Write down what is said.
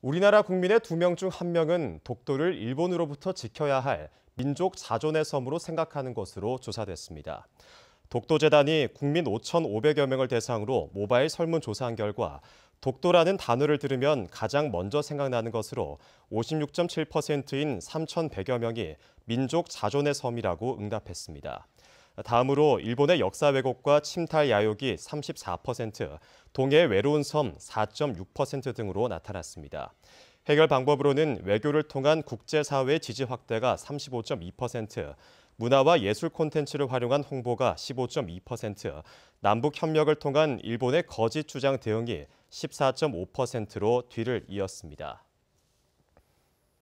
우리나라 국민의 두 명 중 한 명은 독도를 일본으로부터 지켜야 할 민족 자존의 섬으로 생각하는 것으로 조사됐습니다. 독도재단이 국민 5,500여 명을 대상으로 모바일 설문조사한 결과 독도라는 단어를 들으면 가장 먼저 생각나는 것으로 56.7%인 3,100여 명이 민족 자존의 섬이라고 응답했습니다. 다음으로 일본의 역사 왜곡과 침탈 야욕이 34%, 동해 외로운 섬 4.6% 등으로 나타났습니다. 해결 방법으로는 외교를 통한 국제사회 지지 확대가 35.2%, 문화와 예술 콘텐츠를 활용한 홍보가 15.2%, 남북 협력을 통한 일본의 거짓 주장 대응이 14.5%로 뒤를 이었습니다.